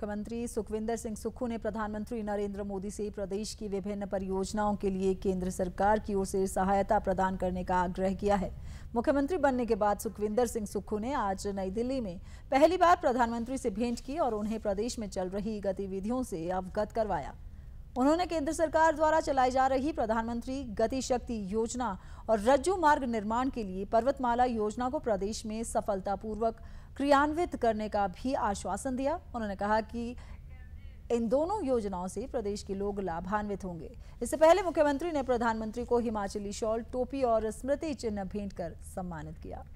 मुख्यमंत्री सुखविंदर सिंह सुक्खू ने प्रधानमंत्री नरेंद्र मोदी से प्रदेश की विभिन्न परियोजनाओं के लिए केंद्र सरकार की ओर से सहायता प्रदान करने का आग्रह किया है मुख्यमंत्री बनने के बाद सुखविंदर सिंह सुक्खू ने आज नई दिल्ली में पहली बार प्रधानमंत्री से भेंट की और उन्हें प्रदेश में चल रही गतिविधियों से अवगत करवाया उन्होंने केंद्र सरकार द्वारा चलाई जा रही प्रधानमंत्री गति शक्ति योजना और रज्जू मार्ग निर्माण के लिए पर्वतमाला योजना को प्रदेश में सफलतापूर्वक क्रियान्वित करने का भी आश्वासन दिया उन्होंने कहा कि इन दोनों योजनाओं से प्रदेश के लोग लाभान्वित होंगे इससे पहले मुख्यमंत्री ने प्रधानमंत्री को हिमाचली शॉल टोपी और स्मृति चिन्ह भेंट कर सम्मानित किया